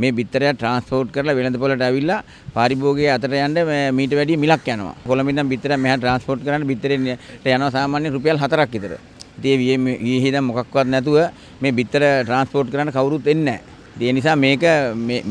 මේ බිත්තරයක් ට්‍රාන්ස්පෝර්ට් කරලා වෙළඳ පොළට ඇවිල්ලා පාරිභෝගිකයේ අතට යන්න මීට වැඩිය මිලක් යනවා. කොළඹින් නම් බිත්තරයක් මෙහා ට්‍රාන්ස්පෝර්ට් කරන්න බිත්තරේට යනවා සාමාන්‍ය රුපියල් 4ක් විතර. ඉතින් ඒ වියේ වියේහිදම් මොකක්වත් නැතුව මේ බිත්තර ට්‍රාන්ස්පෝර්ට් කරන්න කවුරුත් එන්නේ නැහැ. ඒ නිසා මේක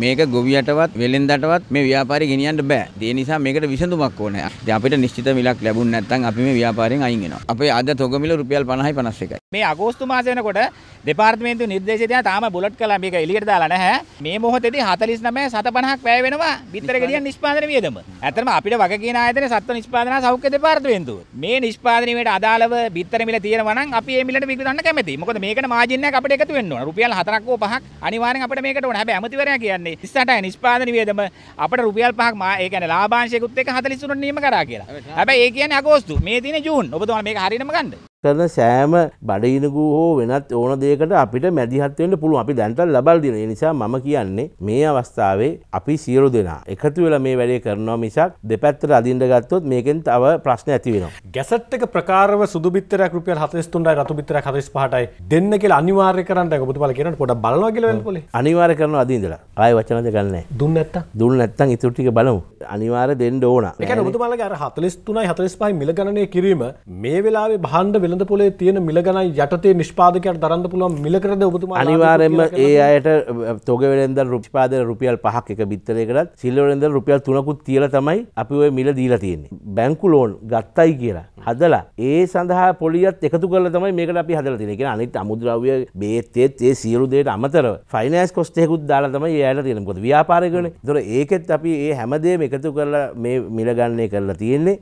මේක ගොවියටවත් වෙළෙන්දටවත් මේ ව්‍යාපාරේ ගෙනියන්න බෑ. ඒ නිසා මේකට විසඳුමක් ඕනේ. ඉතින් අපිට නිශ්චිත මිලක් ලැබුණ නැත්නම් අපි මේ ව්‍යාපාරයෙන් අයින් වෙනවා. අපේ අද තොගමිල රුපියල් 50යි 51යි. මේ අගෝස්තු මාසය වෙනකොට දෙපාර්තමේන්තු නිර්දේශකයා තාම බුලට් කළා මේක එළියට දාලා නැහැ. මේ මොහොතේදී 49 750ක් වැය වෙනවා බිත්තර ගෙඩියන් නිෂ්පාදන වියදම. ඇත්තටම අපිට වග කියන ආයතනයේ සත්ව නිෂ්පාදන සෞඛ්‍ය දෙපාර්තමේන්තුව. මේ නිෂ්පාදනීයට අදාළව බිත්තර මිල තියෙනවා නම් අපි මේ මිලට විකුණන්න කැමතියි. මොකද මේකට මාජින් එකක් අපිට එකතු වෙන්න ඕන. රුපියල් 4ක් හෝ 5ක් අනිවාර්යෙන් අපිට මේකට ඕන. හැබැයි අමතිවරයා කියන්නේ 38 නිෂ්පාදන වියදම අපිට රුපියල් 5ක් මා ඒ කියන්නේ ලාභාංශයකුත් එක්ක 43 නියම කරා කියලා. හැබැයි ඒ කියන්නේ අගෝස්තු. මේ දිනේ ජූන්. ඔබතුමා මේක හරියටම ගන්න. කරන සෑම බඩයිනකූ හෝ වෙනත් ඕන දෙකට අපිට මැදිහත්වෙන්ට පුළුව අපි දැන්ටල් ලබල් දින නිසා මම කියන්නේ මේ අවස්ථාවේ අපි සියලු දෙනා එකතු වෙලා මේ වැඩේ කරනවා මිසක් දෙපැත්තට අදින්ට ගත්තොත් මේකෙන් තව ප්‍රශ්න ඇති වෙනවා ගැසට් එක ප්‍රකාරව සුදු බිත්තරයක් රුපියල් 43යි රතු බිත්තරයක් 45යි දෙන්න කියලා අනිවාර්ය කරන්න ඒක ඔබතුමාලා කියනකොට පොඩක් බලනවා කියලා වෙන්න පොලේ අනිවාර්ය කරනවා අද ඉඳලා ආයෙ වචන දෙක ගන්න නැහැ දුන්න නැත්තම් දුන්න නැත්තම් ඉතුරු ටික බලමු අනිවාර්ය දෙන්න ඕන ඒ කියන්නේ ඔබතුමාලගේ අර 43යි 45යි මිල ගණනය කිරීම මේ වෙලාවේ භාණ්ඩ වෙල වෙළඳ පොලේ තියෙන මිල ගණන් යටතේ නිෂ්පාදකයට දරන්න පුළුවන් මිලකරද ඔබතුමා අනිවාර්යයෙන්ම ඒ අයට තොග වෙළෙන්දල් නිෂ්පාදන රුපියල් 5ක් එක බිත්තරයකටත් සිල්වර් වෙළෙන්දල් රුපියල් 3කුත් තියලා තමයි අපි ওই මිල දීලා තියෙන්නේ. බැංකු ලෝන් ගත්තයි කියලා හදලා ඒ සඳහා පොලියත් එකතු කරලා තමයි මේකට අපි හදලා තියෙන්නේ. කියන්නේ අනිත් අමුද්‍රව්‍ය බේත්තේත් ඒ සියලු දේට අමතරව ෆයිනෑන්ස් කොස්ට් එකකුත් දාලා තමයි ඒ අයට තියෙන්නේ. මොකද ව්‍යාපාරිකවනේ. ඒතොර ඒකෙත් අපි ඒ හැමදේම එකතු කරලා මේ මිල ගණනය කරලා තියෙන්නේ.